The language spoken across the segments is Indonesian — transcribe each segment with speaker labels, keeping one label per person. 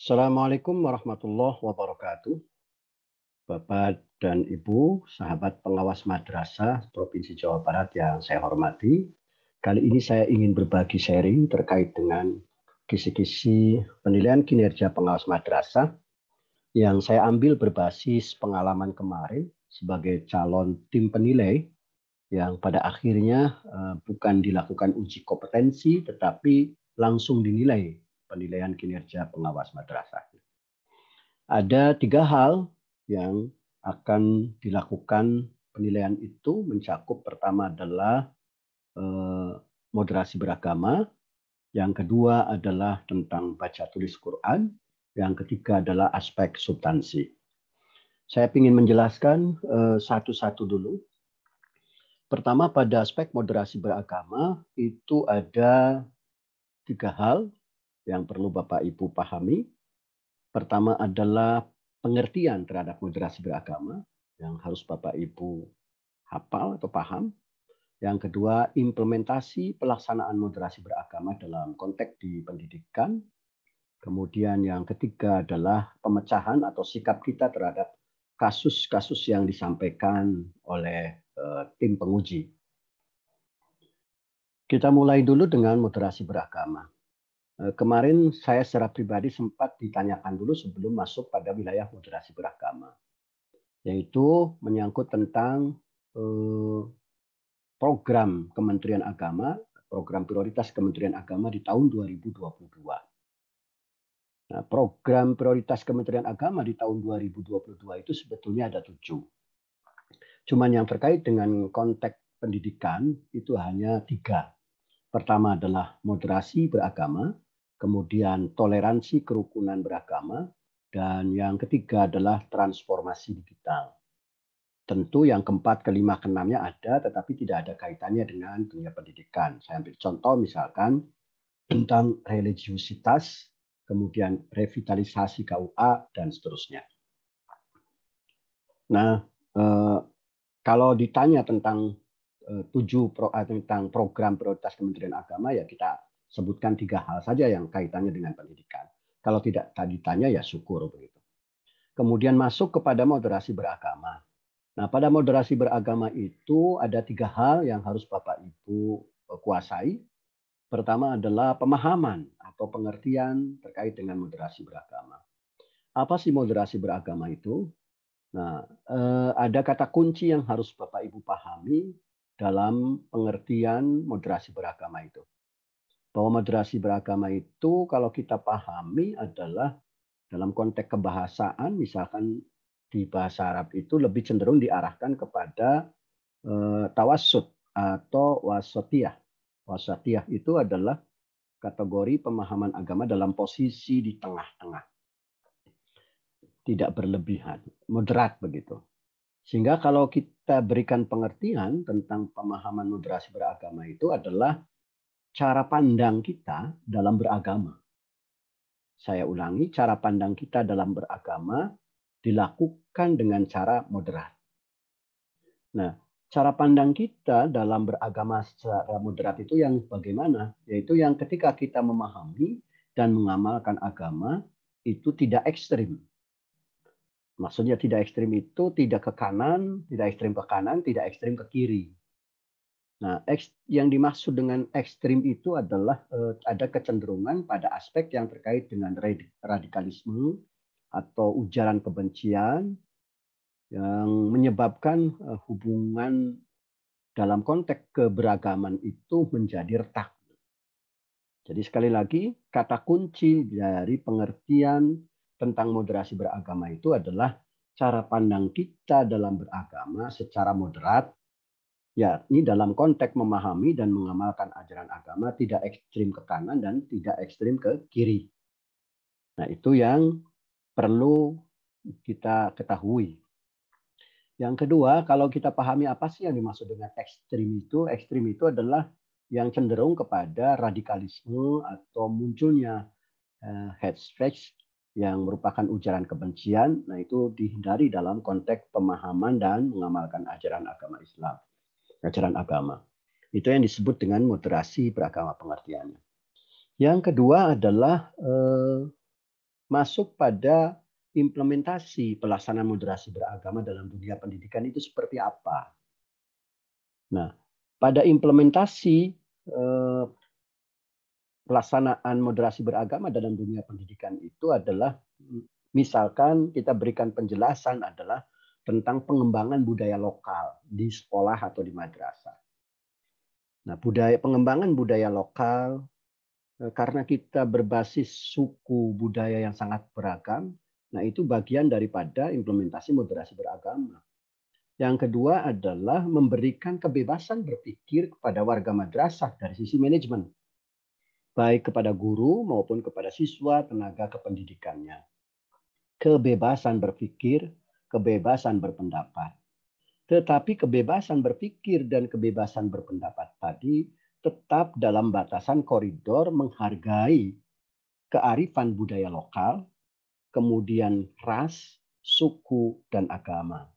Speaker 1: Assalamualaikum warahmatullahi wabarakatuh. Bapak dan Ibu, sahabat pengawas madrasah Provinsi Jawa Barat yang saya hormati. Kali ini saya ingin berbagi sharing terkait dengan kisi-kisi penilaian kinerja pengawas madrasah yang saya ambil berbasis pengalaman kemarin sebagai calon tim penilai yang pada akhirnya eh, bukan dilakukan uji kompetensi tetapi langsung dinilai penilaian kinerja pengawas madrasah. Ada tiga hal yang akan dilakukan penilaian itu mencakup pertama adalah eh, moderasi beragama, yang kedua adalah tentang baca tulis Quran, yang ketiga adalah aspek substansi. Saya ingin menjelaskan eh, satu-satu eh, dulu. Pertama pada aspek moderasi beragama itu ada tiga hal yang perlu Bapak Ibu pahami. Pertama adalah pengertian terhadap moderasi beragama yang harus Bapak Ibu hafal atau paham. Yang kedua, implementasi pelaksanaan moderasi beragama dalam konteks di pendidikan. Kemudian yang ketiga adalah pemecahan atau sikap kita terhadap kasus-kasus yang disampaikan oleh eh, tim penguji. Kita mulai dulu dengan moderasi beragama Eh, kemarin saya secara pribadi sempat ditanyakan dulu sebelum masuk pada wilayah moderasi beragama, yaitu menyangkut tentang eh, program Kementerian Agama, program prioritas Kementerian Agama di tahun 2022. Nah, program prioritas Kementerian Agama di tahun 2022 itu sebetulnya ada tujuh. Cuman yang terkait dengan konteks pendidikan itu hanya tiga. Pertama adalah moderasi beragama, kemudian toleransi kerukunan beragama, dan yang ketiga adalah transformasi digital. Tentu yang keempat, kelima, keenamnya ada, tetapi tidak ada kaitannya dengan dunia pendidikan. Saya ambil contoh misalkan tentang religiusitas, kemudian revitalisasi KUA, dan seterusnya. Nah, eh, kalau ditanya tentang eh, tujuh pro, eh, tentang program prioritas Kementerian Agama, ya kita sebutkan tiga hal saja yang kaitannya dengan pendidikan. Kalau tidak tadi tanya ya syukur begitu. Kemudian masuk kepada moderasi beragama. Nah, pada moderasi beragama itu ada tiga hal yang harus Bapak Ibu kuasai. Pertama adalah pemahaman atau pengertian terkait dengan moderasi beragama. Apa sih moderasi beragama itu? Nah, eh, ada kata kunci yang harus Bapak Ibu pahami dalam pengertian moderasi beragama itu bahwa moderasi beragama itu kalau kita pahami adalah dalam konteks kebahasaan misalkan di bahasa Arab itu lebih cenderung diarahkan kepada eh, tawasud atau wasatiyah. Wasatiyah itu adalah kategori pemahaman agama dalam posisi di tengah-tengah. Tidak berlebihan, moderat begitu. Sehingga kalau kita berikan pengertian tentang pemahaman moderasi beragama itu adalah cara pandang kita dalam beragama. Saya ulangi, cara pandang kita dalam beragama dilakukan dengan cara moderat. Nah, cara pandang kita dalam beragama secara moderat itu yang bagaimana? Yaitu yang ketika kita memahami dan mengamalkan agama itu tidak ekstrim. Maksudnya tidak ekstrim itu tidak ke kanan, tidak ekstrim ke kanan, tidak ekstrim ke kiri. Nah, yang dimaksud dengan ekstrim itu adalah eh, ada kecenderungan pada aspek yang terkait dengan radikalisme atau ujaran kebencian yang menyebabkan eh, hubungan dalam konteks keberagaman itu menjadi retak. Jadi sekali lagi kata kunci dari pengertian tentang moderasi beragama itu adalah cara pandang kita dalam beragama secara moderat yakni dalam konteks memahami dan mengamalkan ajaran agama tidak ekstrim ke kanan dan tidak ekstrim ke kiri. Nah itu yang perlu kita ketahui. Yang kedua, kalau kita pahami apa sih yang dimaksud dengan ekstrim itu, ekstrim itu adalah yang cenderung kepada radikalisme atau munculnya eh, head speech yang merupakan ujaran kebencian, nah itu dihindari dalam konteks pemahaman dan mengamalkan ajaran agama Islam ajaran agama. Itu yang disebut dengan moderasi beragama pengertiannya. Yang kedua adalah eh, masuk pada implementasi pelaksanaan moderasi beragama dalam dunia pendidikan itu seperti apa. Nah, pada implementasi eh, pelaksanaan moderasi beragama dalam dunia pendidikan itu adalah misalkan kita berikan penjelasan adalah tentang pengembangan budaya lokal di sekolah atau di madrasah. Nah, budaya pengembangan budaya lokal e, karena kita berbasis suku budaya yang sangat beragam, nah itu bagian daripada implementasi moderasi beragama. Yang kedua adalah memberikan kebebasan berpikir kepada warga madrasah dari sisi manajemen, baik kepada guru maupun kepada siswa tenaga kependidikannya. Kebebasan berpikir kebebasan berpendapat. Tetapi kebebasan berpikir dan kebebasan berpendapat tadi tetap dalam batasan koridor menghargai kearifan budaya lokal, kemudian ras, suku, dan agama.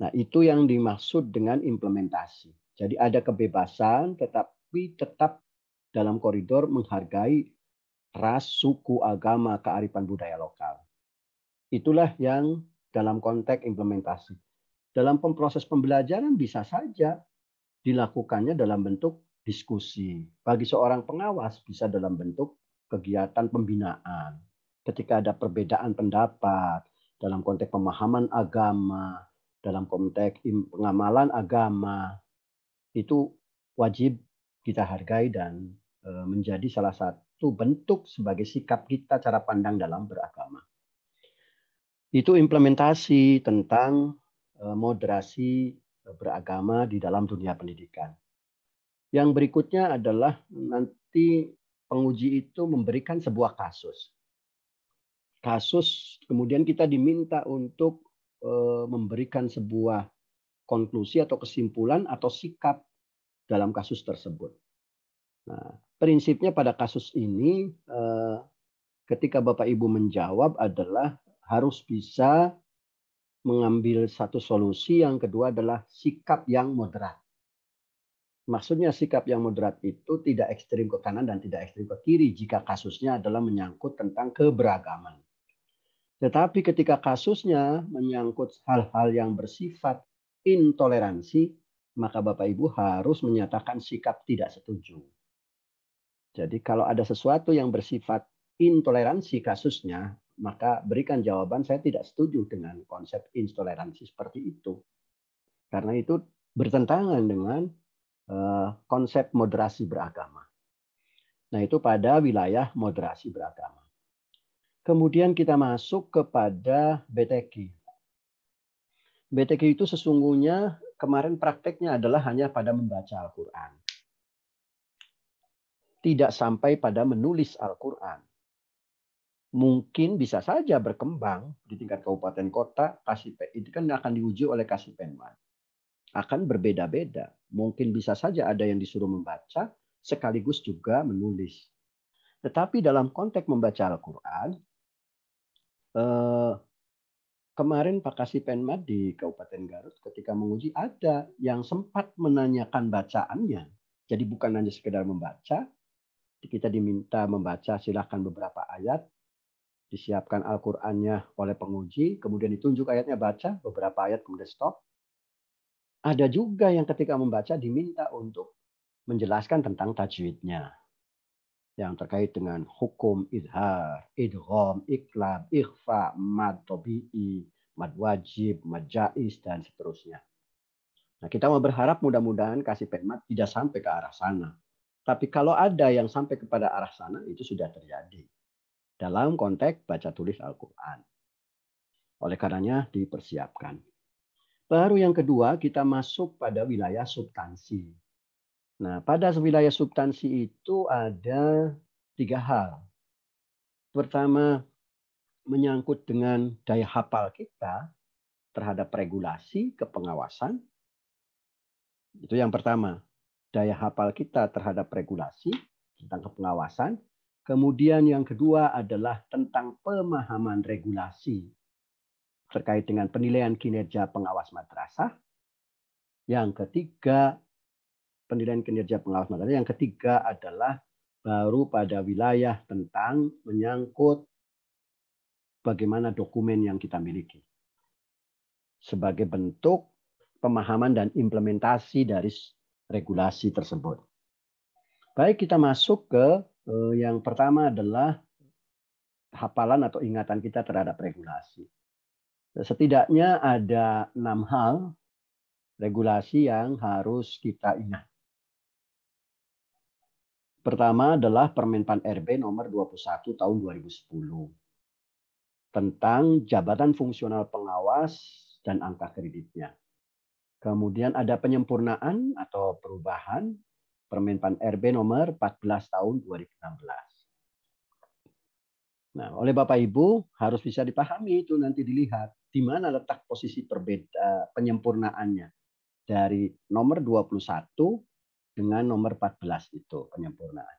Speaker 1: Nah, itu yang dimaksud dengan implementasi. Jadi ada kebebasan tetapi tetap dalam koridor menghargai ras, suku, agama, kearifan budaya lokal. Itulah yang dalam konteks implementasi. Dalam proses pembelajaran bisa saja dilakukannya dalam bentuk diskusi. Bagi seorang pengawas bisa dalam bentuk kegiatan pembinaan. Ketika ada perbedaan pendapat dalam konteks pemahaman agama, dalam konteks pengamalan agama, itu wajib kita hargai dan e, menjadi salah satu bentuk sebagai sikap kita cara pandang dalam beragama itu implementasi tentang eh, moderasi eh, beragama di dalam dunia pendidikan. Yang berikutnya adalah nanti penguji itu memberikan sebuah kasus. Kasus kemudian kita diminta untuk eh, memberikan sebuah konklusi atau kesimpulan atau sikap dalam kasus tersebut. Nah, prinsipnya pada kasus ini ketika Bapak Ibu menjawab adalah harus bisa mengambil satu solusi. Yang kedua adalah sikap yang moderat. Maksudnya sikap yang moderat itu tidak ekstrim ke kanan dan tidak ekstrim ke kiri jika kasusnya adalah menyangkut tentang keberagaman. Tetapi ketika kasusnya menyangkut hal-hal yang bersifat intoleransi, maka Bapak Ibu harus menyatakan sikap tidak setuju. Jadi kalau ada sesuatu yang bersifat intoleransi kasusnya, maka berikan jawaban saya tidak setuju dengan konsep intoleransi seperti itu. Karena itu bertentangan dengan eh, konsep moderasi beragama. Nah, itu pada wilayah moderasi beragama. Kemudian kita masuk kepada BTQ. BTQ itu sesungguhnya kemarin prakteknya adalah hanya pada membaca Al-Quran. Tidak sampai pada menulis Al-Quran mungkin bisa saja berkembang di tingkat kabupaten kota Kasipen itu kan akan diuji oleh kasih Kasipenman akan berbeda-beda mungkin bisa saja ada yang disuruh membaca sekaligus juga menulis tetapi dalam konteks membaca Al-Quran eh, kemarin Pak Kasih Kasipenman di Kabupaten Garut ketika menguji ada yang sempat menanyakan bacaannya jadi bukan hanya sekedar membaca kita diminta membaca silahkan beberapa ayat disiapkan Al-Qur'annya oleh penguji, kemudian ditunjuk ayatnya baca, beberapa ayat kemudian stop. Ada juga yang ketika membaca diminta untuk menjelaskan tentang tajwidnya yang terkait dengan hukum idhar, idhom iklab, ikhfa, mad tobi'i, mad wajib, mad jais, dan seterusnya. Nah, kita mau berharap mudah-mudahan kasih pekmat tidak sampai ke arah sana. Tapi kalau ada yang sampai kepada arah sana, itu sudah terjadi dalam konteks baca tulis Al-Quran. Oleh karenanya dipersiapkan. Baru yang kedua kita masuk pada wilayah substansi. Nah pada wilayah substansi itu ada tiga hal. Pertama menyangkut dengan daya hafal kita terhadap regulasi kepengawasan. Itu yang pertama. Daya hafal kita terhadap regulasi tentang kepengawasan Kemudian yang kedua adalah tentang pemahaman regulasi terkait dengan penilaian kinerja pengawas madrasah. Yang ketiga, penilaian kinerja pengawas madrasah. Yang ketiga adalah baru pada wilayah tentang menyangkut bagaimana dokumen yang kita miliki. Sebagai bentuk pemahaman dan implementasi dari regulasi tersebut. Baik, kita masuk ke Eh, yang pertama adalah hafalan atau ingatan kita terhadap regulasi. Setidaknya ada enam hal regulasi yang harus kita ingat. Pertama adalah Permenpan RB nomor 21 tahun 2010 tentang jabatan fungsional pengawas dan angka kreditnya. Kemudian ada penyempurnaan atau perubahan Permenpan RB nomor 14 tahun 2016. Nah, oleh Bapak Ibu harus bisa dipahami itu nanti dilihat di mana letak posisi perbeda eh, penyempurnaannya dari nomor 21 dengan nomor 14 itu penyempurnaan.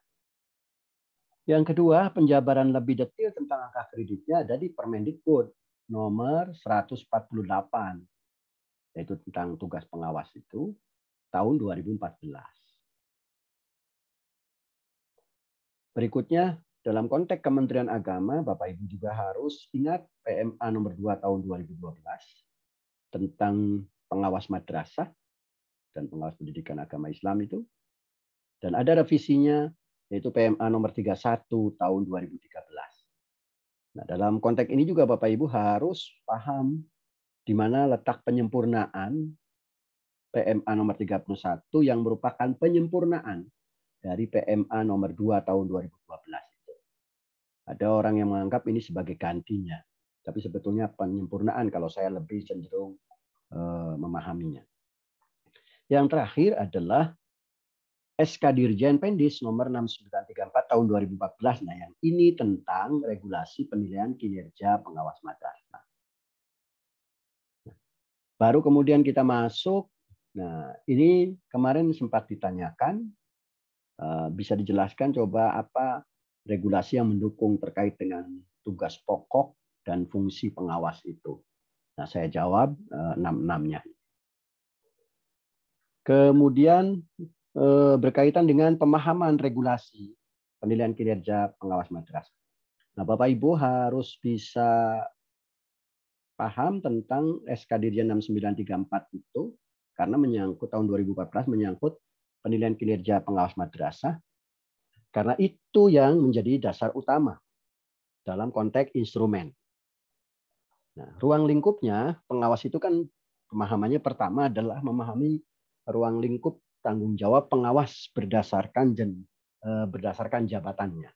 Speaker 1: Yang kedua, penjabaran lebih detail tentang angka kreditnya ada di Permendikbud nomor 148 yaitu tentang tugas pengawas itu tahun 2014. Berikutnya, dalam konteks Kementerian Agama, Bapak Ibu juga harus ingat PMA nomor 2 tahun 2012 tentang pengawas madrasah dan pengawas pendidikan agama Islam itu. Dan ada revisinya yaitu PMA nomor 31 tahun 2013. Nah, dalam konteks ini juga Bapak Ibu harus paham di mana letak penyempurnaan PMA nomor 31 yang merupakan penyempurnaan dari PMA nomor 2 tahun 2012 itu. Ada orang yang menganggap ini sebagai gantinya, tapi sebetulnya penyempurnaan kalau saya lebih cenderung eh, memahaminya. Yang terakhir adalah SK Dirjen Pendis nomor 6934 tahun 2014. Nah, yang ini tentang regulasi penilaian kinerja pengawas madrasah. Nah, baru kemudian kita masuk. Nah, ini kemarin sempat ditanyakan Eh, bisa dijelaskan coba apa regulasi yang mendukung terkait dengan tugas pokok dan fungsi pengawas itu? Nah, saya jawab eh, enam-enamnya. Kemudian eh, berkaitan dengan pemahaman regulasi penilaian kinerja pengawas madrasah. Nah, Bapak Ibu harus bisa paham tentang SK Dirjen 6934 itu karena menyangkut tahun 2014 menyangkut penilaian kinerja pengawas madrasah, karena itu yang menjadi dasar utama dalam konteks instrumen. Nah, ruang lingkupnya pengawas itu kan pemahamannya pertama adalah memahami ruang lingkup tanggung jawab pengawas berdasarkan jen, eh, berdasarkan jabatannya.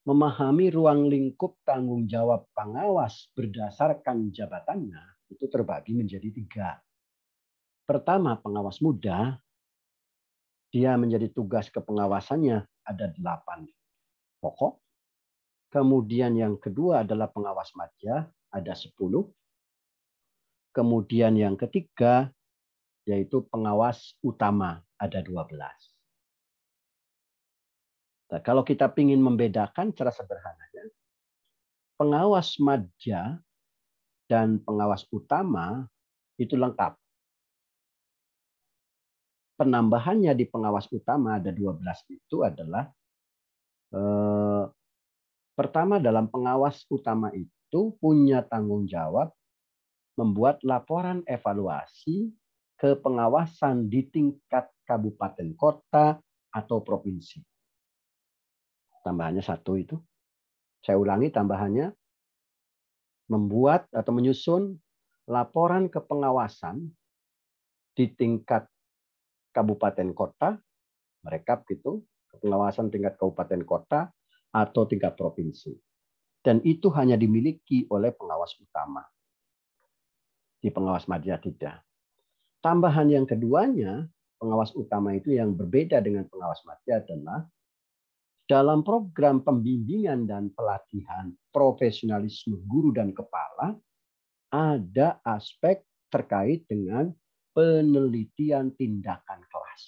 Speaker 1: Memahami ruang lingkup tanggung jawab pengawas berdasarkan jabatannya itu terbagi menjadi tiga. Pertama, pengawas muda dia menjadi tugas kepengawasannya ada delapan pokok. Kemudian yang kedua adalah pengawas madya, ada sepuluh. Kemudian yang ketiga yaitu pengawas utama, ada dua belas. Nah, kalau kita ingin membedakan cara sederhananya, pengawas madya dan pengawas utama itu lengkap penambahannya di pengawas utama ada 12 itu adalah eh, pertama dalam pengawas utama itu punya tanggung jawab membuat laporan evaluasi ke pengawasan di tingkat kabupaten kota atau provinsi. Tambahannya satu itu. Saya ulangi tambahannya membuat atau menyusun laporan kepengawasan di tingkat kabupaten kota, mereka gitu, pengawasan tingkat kabupaten kota atau tingkat provinsi. Dan itu hanya dimiliki oleh pengawas utama. Di pengawas madya tidak. Tambahan yang keduanya, pengawas utama itu yang berbeda dengan pengawas madya adalah dalam program pembimbingan dan pelatihan profesionalisme guru dan kepala ada aspek terkait dengan penelitian tindakan kelas.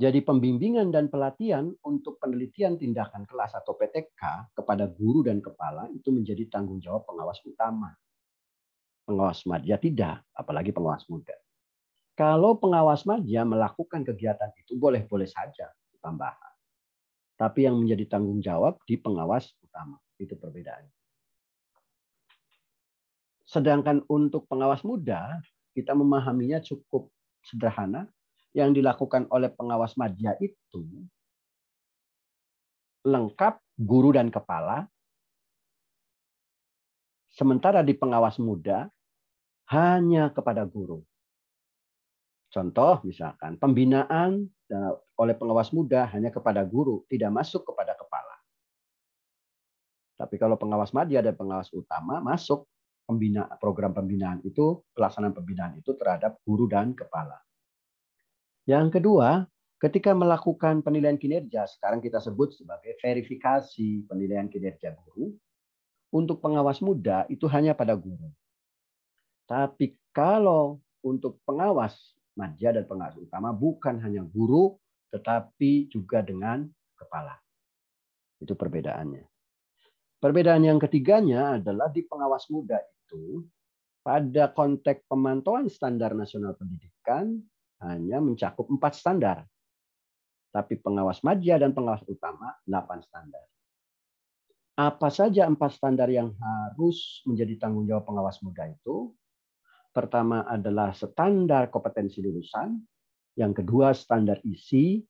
Speaker 1: Jadi pembimbingan dan pelatihan untuk penelitian tindakan kelas atau PTK kepada guru dan kepala itu menjadi tanggung jawab pengawas utama. Pengawas madya tidak, apalagi pengawas muda. Kalau pengawas madya melakukan kegiatan itu boleh-boleh saja tambahan. Tapi yang menjadi tanggung jawab di pengawas utama. Itu perbedaannya. Sedangkan untuk pengawas muda, kita memahaminya cukup sederhana. Yang dilakukan oleh pengawas madya itu lengkap guru dan kepala. Sementara di pengawas muda hanya kepada guru. Contoh misalkan pembinaan e, oleh pengawas muda hanya kepada guru, tidak masuk kepada kepala. Tapi kalau pengawas madya dan pengawas utama masuk pembina, program pembinaan itu, pelaksanaan pembinaan itu terhadap guru dan kepala. Yang kedua, ketika melakukan penilaian kinerja, sekarang kita sebut sebagai verifikasi penilaian kinerja guru, untuk pengawas muda itu hanya pada guru. Tapi kalau untuk pengawas manja dan pengawas utama bukan hanya guru, tetapi juga dengan kepala. Itu perbedaannya. Perbedaan yang ketiganya adalah di pengawas muda itu pada konteks pemantauan standar nasional pendidikan hanya mencakup empat standar. Tapi pengawas maja dan pengawas utama delapan standar. Apa saja empat standar yang harus menjadi tanggung jawab pengawas muda itu? Pertama adalah standar kompetensi lulusan, yang kedua standar isi,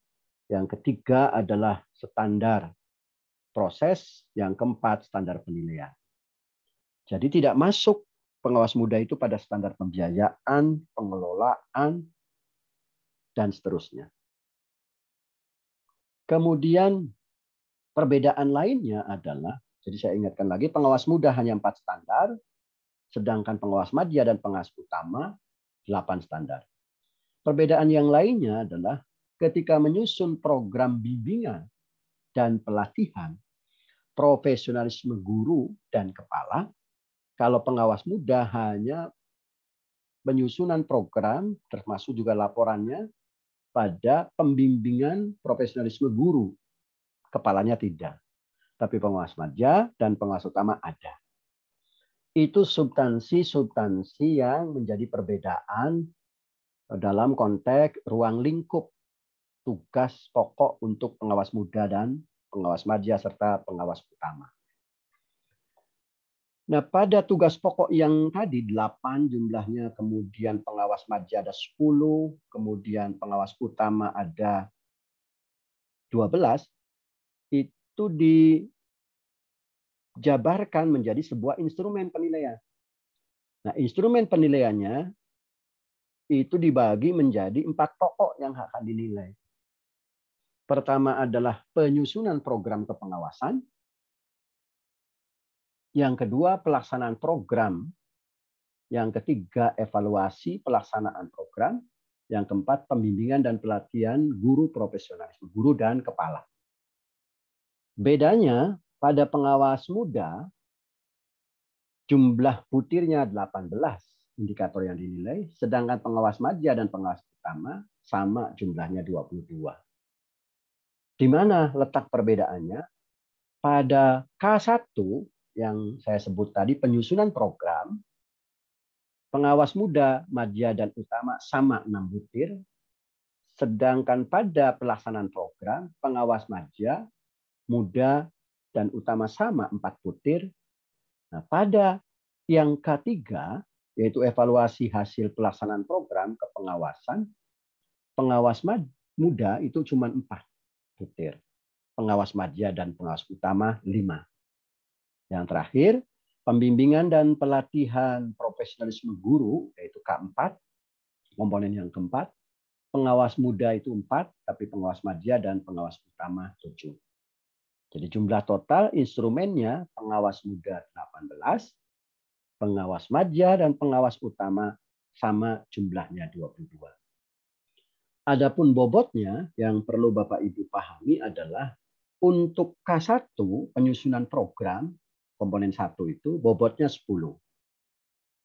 Speaker 1: yang ketiga adalah standar proses, yang keempat standar penilaian. Jadi tidak masuk pengawas muda itu pada standar pembiayaan, pengelolaan, dan seterusnya. Kemudian perbedaan lainnya adalah, jadi saya ingatkan lagi, pengawas muda hanya empat standar, sedangkan pengawas madya dan pengawas utama delapan standar. Perbedaan yang lainnya adalah ketika menyusun program bimbingan dan pelatihan, profesionalisme guru dan kepala. Kalau pengawas muda hanya penyusunan program, termasuk juga laporannya, pada pembimbingan profesionalisme guru. Kepalanya tidak. Tapi pengawas maja dan pengawas utama ada. Itu substansi-substansi yang menjadi perbedaan dalam konteks ruang lingkup tugas pokok untuk pengawas muda dan pengawas marja, serta pengawas utama. Nah, pada tugas pokok yang tadi 8 jumlahnya, kemudian pengawas marja ada 10, kemudian pengawas utama ada 12, itu dijabarkan menjadi sebuah instrumen penilaian. Nah, instrumen penilaiannya itu dibagi menjadi empat pokok yang akan dinilai. Pertama adalah penyusunan program kepengawasan. Yang kedua, pelaksanaan program. Yang ketiga, evaluasi pelaksanaan program. Yang keempat, pembimbingan dan pelatihan guru profesionalisme, guru dan kepala. Bedanya pada pengawas muda, jumlah butirnya 18 indikator yang dinilai, sedangkan pengawas madya dan pengawas utama sama jumlahnya 22. Di mana letak perbedaannya? Pada K1 yang saya sebut tadi penyusunan program pengawas muda, madya dan utama sama 6 butir. Sedangkan pada pelaksanaan program pengawas madya, muda dan utama sama 4 butir. Nah, pada yang k K3 yaitu evaluasi hasil pelaksanaan program kepengawasan pengawas muda itu cuma empat butir. Pengawas madya dan pengawas utama lima. Yang terakhir, pembimbingan dan pelatihan profesionalisme guru, yaitu K4, komponen yang keempat. Pengawas muda itu empat, tapi pengawas madya dan pengawas utama tujuh. Jadi jumlah total instrumennya pengawas muda 18, pengawas madya dan pengawas utama sama jumlahnya 22. Adapun bobotnya yang perlu Bapak Ibu pahami adalah untuk K1 penyusunan program komponen 1 itu bobotnya 10.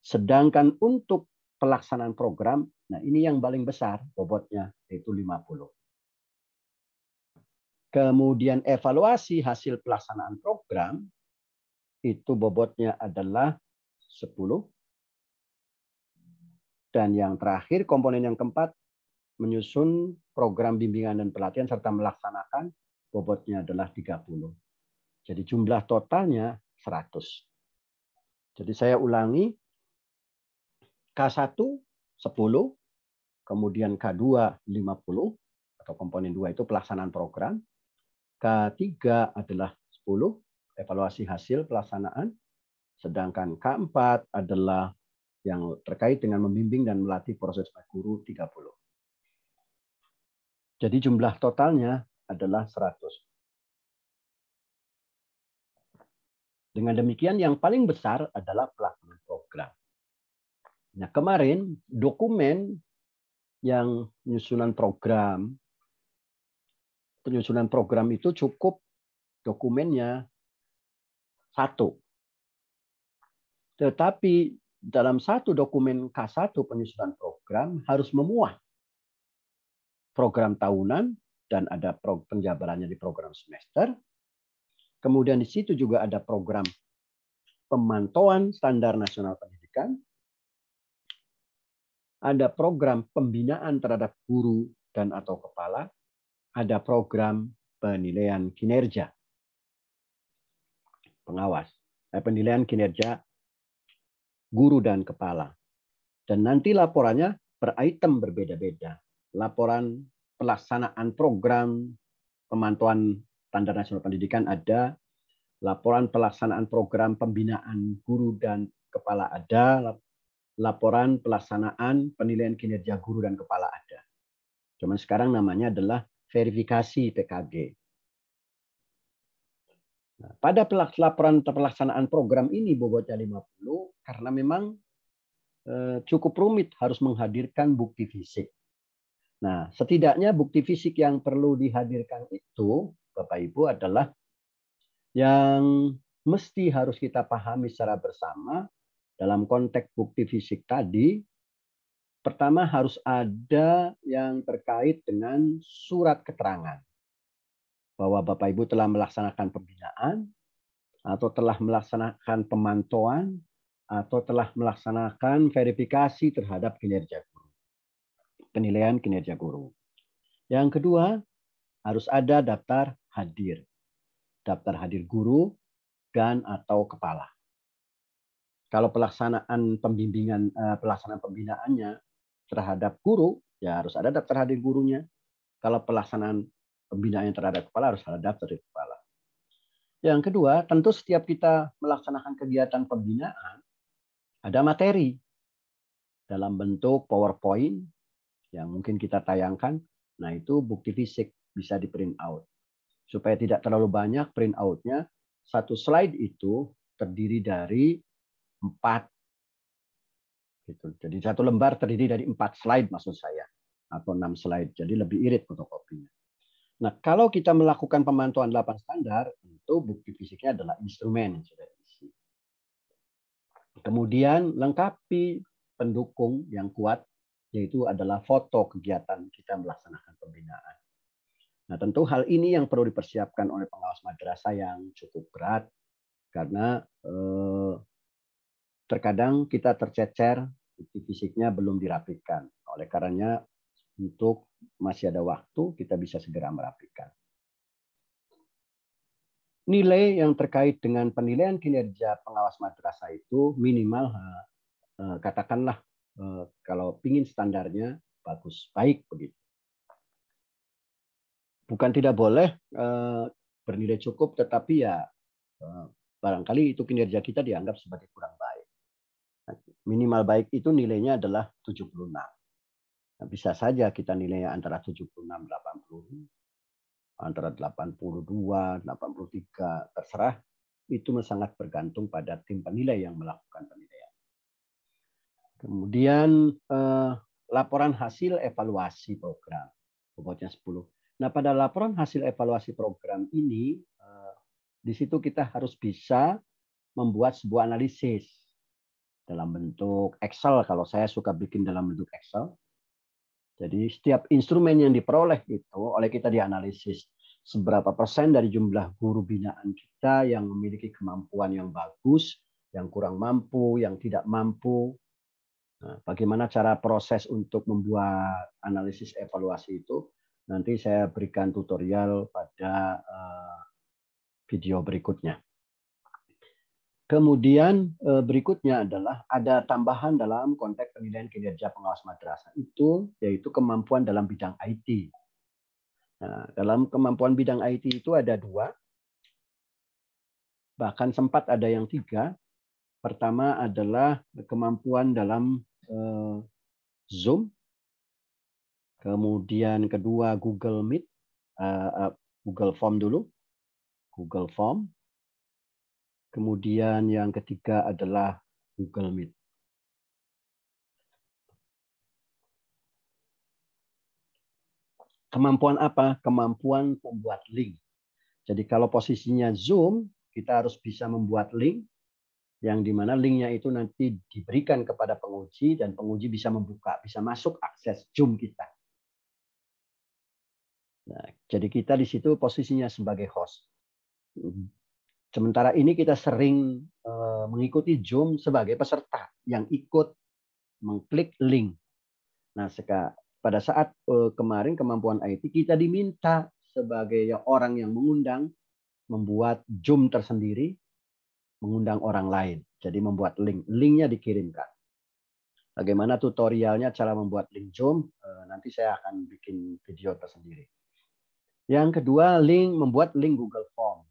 Speaker 1: Sedangkan untuk pelaksanaan program, nah ini yang paling besar bobotnya yaitu 50. Kemudian evaluasi hasil pelaksanaan program itu bobotnya adalah 10. Dan yang terakhir komponen yang keempat menyusun program bimbingan dan pelatihan serta melaksanakan bobotnya adalah 30. Jadi jumlah totalnya 100. Jadi saya ulangi K1 10, kemudian K2 50 atau komponen 2 itu pelaksanaan program. K3 adalah 10 evaluasi hasil pelaksanaan, sedangkan K4 adalah yang terkait dengan membimbing dan melatih proses guru 30. Jadi jumlah totalnya adalah 100. Dengan demikian yang paling besar adalah pelaksanaan program. Nah, kemarin dokumen yang penyusunan program penyusunan program itu cukup dokumennya satu. Tetapi dalam satu dokumen K1 penyusunan program harus memuat program tahunan dan ada penjabarannya di program semester. Kemudian di situ juga ada program pemantauan standar nasional pendidikan. Ada program pembinaan terhadap guru dan atau kepala. Ada program penilaian kinerja. Pengawas. Eh, penilaian kinerja guru dan kepala. Dan nanti laporannya per item berbeda-beda laporan pelaksanaan program pemantauan standar nasional pendidikan ada, laporan pelaksanaan program pembinaan guru dan kepala ada, laporan pelaksanaan penilaian kinerja guru dan kepala ada. Cuman sekarang namanya adalah verifikasi PKG. Nah, pada laporan pelaksanaan program ini bobotnya 50 karena memang eh, cukup rumit harus menghadirkan bukti fisik. Nah, setidaknya bukti fisik yang perlu dihadirkan itu, Bapak Ibu, adalah yang mesti harus kita pahami secara bersama dalam konteks bukti fisik tadi. Pertama harus ada yang terkait dengan surat keterangan bahwa Bapak Ibu telah melaksanakan pembinaan atau telah melaksanakan pemantauan atau telah melaksanakan verifikasi terhadap kinerja guru penilaian kinerja guru. Yang kedua, harus ada daftar hadir. Daftar hadir guru dan atau kepala. Kalau pelaksanaan pembimbingan eh, pelaksanaan pembinaannya terhadap guru, ya harus ada daftar hadir gurunya. Kalau pelaksanaan pembinaannya terhadap kepala harus ada daftar hadir kepala. Yang kedua, tentu setiap kita melaksanakan kegiatan pembinaan, ada materi dalam bentuk PowerPoint, yang mungkin kita tayangkan, nah itu bukti fisik bisa di print out. Supaya tidak terlalu banyak print outnya, satu slide itu terdiri dari empat gitu. Jadi satu lembar terdiri dari empat slide maksud saya atau enam slide. Jadi lebih irit fotokopinya. Nah, kalau kita melakukan pemantauan 8 standar, itu bukti fisiknya adalah instrumen yang sudah diisi. Kemudian lengkapi pendukung yang kuat yaitu adalah foto kegiatan kita melaksanakan pembinaan. Nah, tentu hal ini yang perlu dipersiapkan oleh pengawas madrasah yang cukup berat karena eh, terkadang kita tercecer fisiknya belum dirapikan. Oleh karenanya untuk masih ada waktu kita bisa segera merapikan. Nilai yang terkait dengan penilaian kinerja pengawas madrasah itu minimal eh, katakanlah Eh, kalau pingin standarnya bagus baik begitu. Bukan tidak boleh eh, bernilai cukup, tetapi ya eh, barangkali itu kinerja kita dianggap sebagai kurang baik. Minimal baik itu nilainya adalah 76. bisa saja kita nilainya antara 76 80 antara 82, 83 terserah itu sangat bergantung pada tim penilai yang melakukan penilaian. Kemudian eh, laporan hasil evaluasi program, bobotnya 10. Nah, pada laporan hasil evaluasi program ini eh, di situ kita harus bisa membuat sebuah analisis dalam bentuk Excel kalau saya suka bikin dalam bentuk Excel. Jadi setiap instrumen yang diperoleh itu oleh kita dianalisis seberapa persen dari jumlah guru binaan kita yang memiliki kemampuan yang bagus, yang kurang mampu, yang tidak mampu, Nah, bagaimana cara proses untuk membuat analisis evaluasi itu? Nanti saya berikan tutorial pada eh, video berikutnya. Kemudian eh, berikutnya adalah ada tambahan dalam konteks penilaian kinerja pengawas madrasah itu yaitu kemampuan dalam bidang IT. Nah, dalam kemampuan bidang IT itu ada dua, bahkan sempat ada yang tiga. Pertama adalah kemampuan dalam Eh, Zoom, kemudian kedua Google Meet, uh, Google Form dulu, Google Form, kemudian yang ketiga adalah Google Meet. Kemampuan apa? Kemampuan membuat link. Jadi kalau posisinya Zoom, kita harus bisa membuat link yang dimana linknya itu nanti diberikan kepada penguji dan penguji bisa membuka, bisa masuk akses Zoom kita. Nah, jadi kita di situ posisinya sebagai host. Hmm. Sementara ini kita sering eh, mengikuti Zoom sebagai peserta yang ikut mengklik link. Nah, pada saat eh, kemarin kemampuan IT kita diminta sebagai orang yang mengundang membuat Zoom tersendiri mengundang orang lain. Jadi membuat link, linknya dikirimkan. Bagaimana tutorialnya cara membuat link Zoom? Eh, nanti saya akan bikin video tersendiri. Yang kedua, link membuat link Google Form.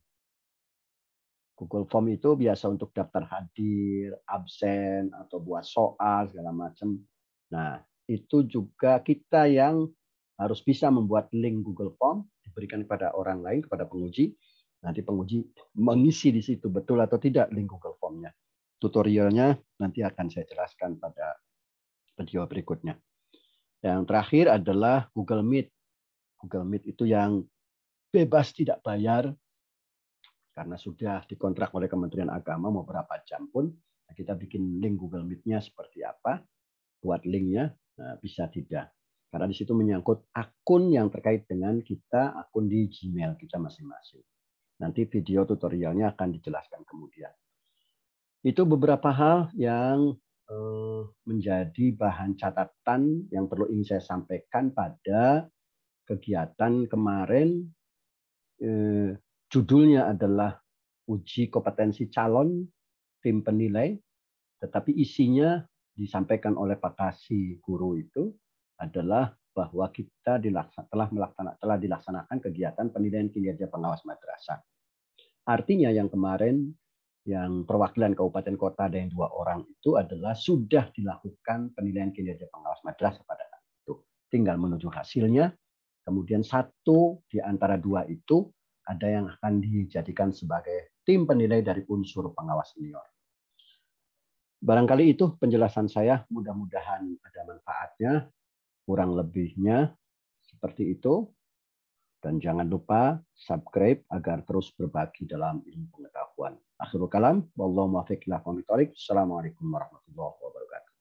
Speaker 1: Google Form itu biasa untuk daftar hadir, absen, atau buat soal segala macam. Nah, itu juga kita yang harus bisa membuat link Google Form diberikan kepada orang lain, kepada penguji, Nanti penguji mengisi di situ betul atau tidak link Google Formnya. Tutorialnya nanti akan saya jelaskan pada video berikutnya. Yang terakhir adalah Google Meet. Google Meet itu yang bebas tidak bayar karena sudah dikontrak oleh Kementerian Agama mau berapa jam pun nah, kita bikin link Google Meet-nya seperti apa, buat linknya nah, bisa tidak. Karena di situ menyangkut akun yang terkait dengan kita, akun di Gmail kita masing-masing. Nanti video tutorialnya akan dijelaskan kemudian. Itu beberapa hal yang eh, menjadi bahan catatan yang perlu ingin saya sampaikan pada kegiatan kemarin. Eh, judulnya adalah uji kompetensi calon tim penilai, tetapi isinya disampaikan oleh Pak Kasih Guru itu adalah bahwa kita dilaksan, telah, melaksana, telah dilaksanakan kegiatan penilaian kinerja pengawas madrasah. Artinya yang kemarin yang perwakilan kabupaten kota ada yang dua orang itu adalah sudah dilakukan penilaian kinerja pengawas madrasah pada itu. Tinggal menuju hasilnya. Kemudian satu di antara dua itu ada yang akan dijadikan sebagai tim penilai dari unsur pengawas senior. Barangkali itu penjelasan saya, mudah-mudahan ada manfaatnya kurang lebihnya seperti itu. Dan jangan lupa subscribe agar terus berbagi dalam ilmu pengetahuan. Akhirul kalam. Wallahu Assalamualaikum warahmatullahi wabarakatuh.